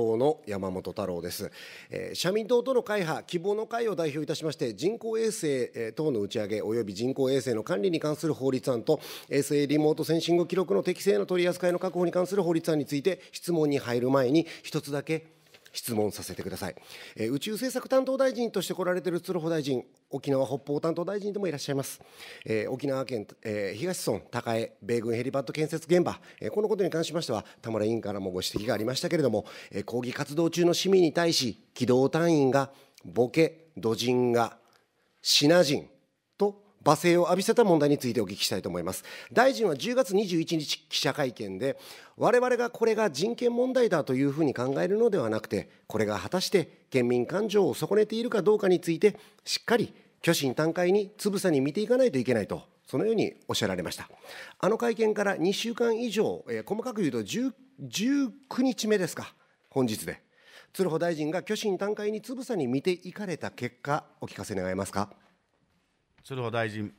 党の山本太郎です、えー、社民党との会派希望の会を代表いたしまして人工衛星、等の打ち上げ及び人工衛星の管理に関する法律案と衛星リモートセンシング記録の適正な取り扱いの確保に関する法律案について質問に入る前に一つだけ質問させてください、え宇宙政策担当大臣として来られてる鶴穂大臣沖縄北方担当大臣でもいらっしゃいます、え沖縄県、え東村高江米軍ヘリパッド建設現場、えこのことに関しましては田村委員からもご指摘がありましたけれども、え抗議活動中の市民に対し機動隊員がボケ、ドジンガ、シナ人、罵声を浴びせた問題についてお聞きしたいと思います大臣は10月21日記者会見で我々がこれが人権問題だというふうに考えるのではなくてこれが果たして県民感情を損ねているかどうかについてしっかり虚心坦懐につぶさに見ていかないといけないとそのようにおっしゃられましたあの会見から2週間以上、えー、細かく言うと19日目ですか本日で鶴保大臣が虚心坦懐につぶさに見ていかれた結果お聞かせ願えますか鶴保大臣。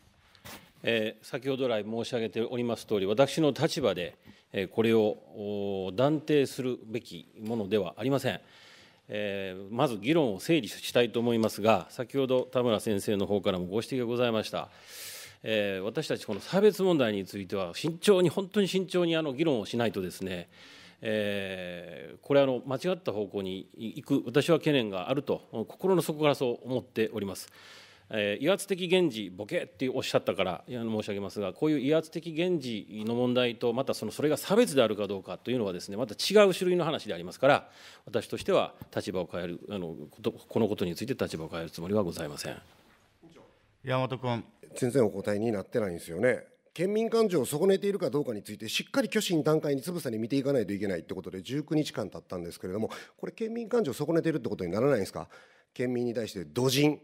えー、先ほど来申し上げておりますとおり、私の立場で、えー、これを断定するべきものではありません。えー、まず議論を整理したいと思いますが、先ほど田村先生の方からもご指摘がございました。えー、私たちこの差別問題については慎重に本当に慎重にあの議論をしないとですね、えー、これあの間違った方向に行く私は懸念があると心の底からそう思っております。えー、威圧的源氏ボケっておっしゃったから申し上げますがこういう威圧的源氏の問題とまたそのそれが差別であるかどうかというのはですねまた違う種類の話でありますから私としては立場を変えるあのこのことについて立場を変えるつもりはございません山本君先生お答えになってないんですよね。県民感情を損ねているかどうかについてしっかり虚心段階につぶさに見ていかないといけないってことで19日間経ったんですけれどもこれ県民感情を損ねているってことにならないんですか県民に対して土人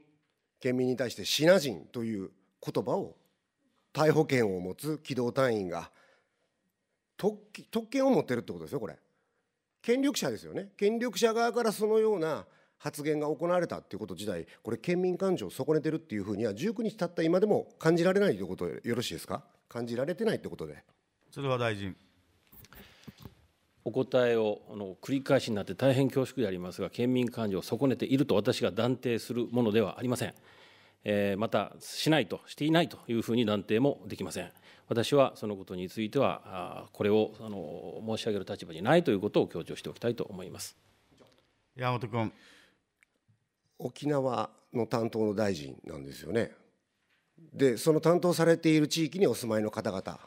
県民に対してシナ人という言葉を逮捕権を持つ機動隊員が特権を持ってるってことですよこれ権力者ですよね権力者側からそのような発言が行われたっていうこと自体これ県民感情を損ねてるっていうふうには19日経った今でも感じられないということよろしいですか感じられてないってことでそれは大臣お答えをあの繰り返しになって大変恐縮でありますが、県民感情を損ねていると私が断定するものではありません。えー、また、しないと、していないというふうに断定もできません。私はそのことについては、あこれをあの申し上げる立場にないということを強調しておきたいと思います。山本君。沖縄の担当の大臣なんですよね。で、その担当されている地域にお住まいの方々、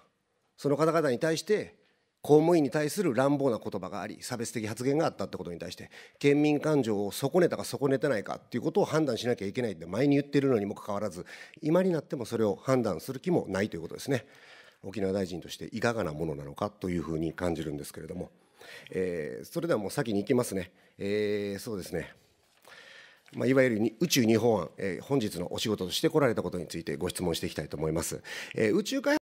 その方々に対して、公務員に対する乱暴な言葉があり差別的発言があったってことに対して県民感情を損ねたか損ねてないかっていうことを判断しなきゃいけないって前に言ってるのにもかかわらず今になってもそれを判断する気もないということですね沖縄大臣としていかがなものなのかというふうに感じるんですけれども、えー、それではもう先に行きますね、えー、そうですねまあ、いわゆる宇宙日本案、えー、本日のお仕事として来られたことについてご質問していきたいと思います。えー、宇宙開発